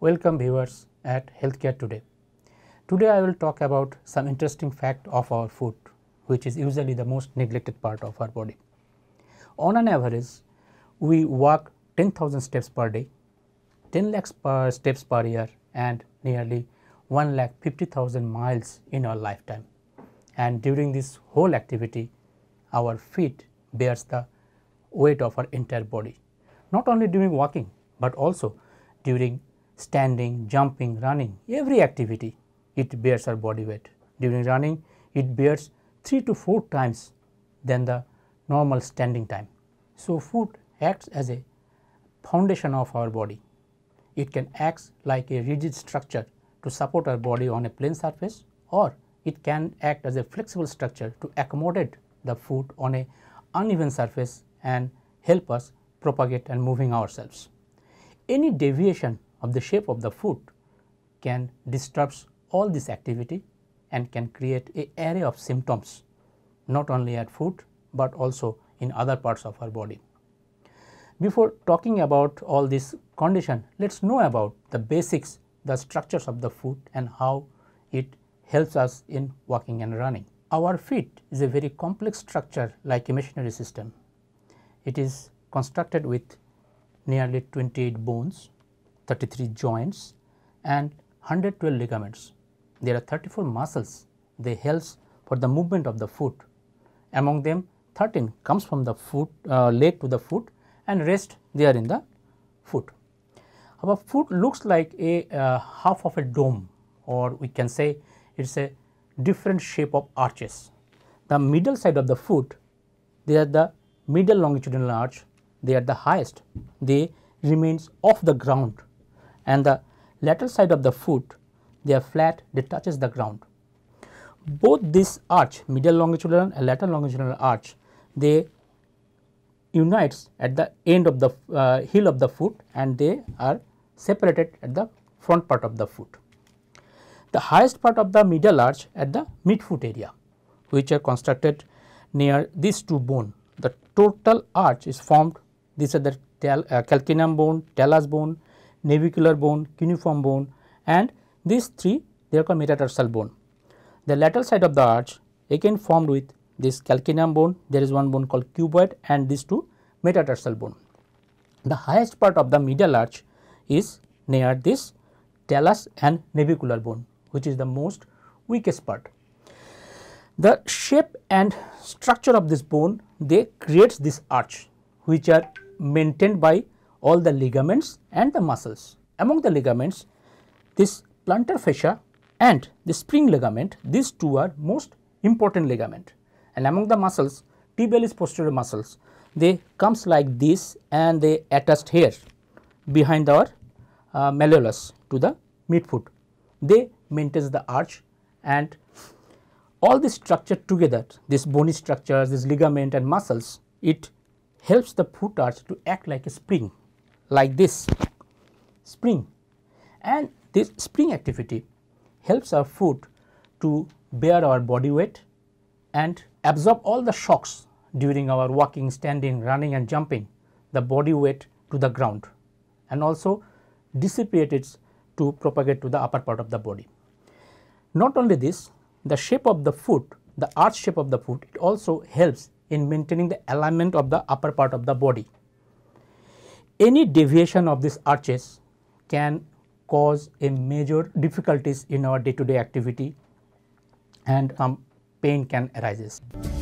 Welcome viewers at Healthcare Today. Today I will talk about some interesting fact of our food which is usually the most neglected part of our body. On an average we walk 10,000 steps per day, 10 lakhs per steps per year and nearly 1 lakh 50,000 miles in our lifetime. And during this whole activity our feet bears the weight of our entire body not only during walking but also during standing, jumping, running, every activity it bears our body weight. During running, it bears 3 to 4 times than the normal standing time. So, foot acts as a foundation of our body. It can act like a rigid structure to support our body on a plane surface or it can act as a flexible structure to accommodate the foot on a uneven surface and help us propagate and moving ourselves. Any deviation of the shape of the foot can disrupts all this activity and can create a array of symptoms not only at foot but also in other parts of our body. Before talking about all this condition, let us know about the basics, the structures of the foot and how it helps us in walking and running. Our feet is a very complex structure like a machinery system. It is constructed with nearly 28 bones 33 joints and 112 ligaments. There are 34 muscles, they helps for the movement of the foot. Among them 13 comes from the foot uh, leg to the foot and rest they are in the foot. Our foot looks like a uh, half of a dome or we can say it is a different shape of arches. The middle side of the foot they are the middle longitudinal arch they are the highest they remains off the ground and the lateral side of the foot they are flat they touches the ground. Both this arch medial longitudinal and lateral longitudinal arch they unites at the end of the uh, heel of the foot and they are separated at the front part of the foot. The highest part of the medial arch at the midfoot area which are constructed near these two bone. The total arch is formed these are the uh, calcaneum bone, talus bone navicular bone, cuneiform bone and these three they are called metatarsal bone. The lateral side of the arch again formed with this calcaneum bone, there is one bone called cuboid and these two metatarsal bone. The highest part of the medial arch is near this talus and navicular bone which is the most weakest part. The shape and structure of this bone they creates this arch which are maintained by all the ligaments and the muscles. Among the ligaments, this plantar fascia and the spring ligament, these two are most important ligament. And among the muscles, tibialis posterior muscles, they comes like this and they attached here behind our uh, malleolus to the midfoot. They maintains the arch and all this structure together, this bony structures, this ligament and muscles, it helps the foot arch to act like a spring like this spring and this spring activity helps our foot to bear our body weight and absorb all the shocks during our walking, standing, running and jumping the body weight to the ground and also dissipate it to propagate to the upper part of the body. Not only this, the shape of the foot, the arch shape of the foot, it also helps in maintaining the alignment of the upper part of the body any deviation of these arches can cause a major difficulties in our day to day activity and um, pain can arises.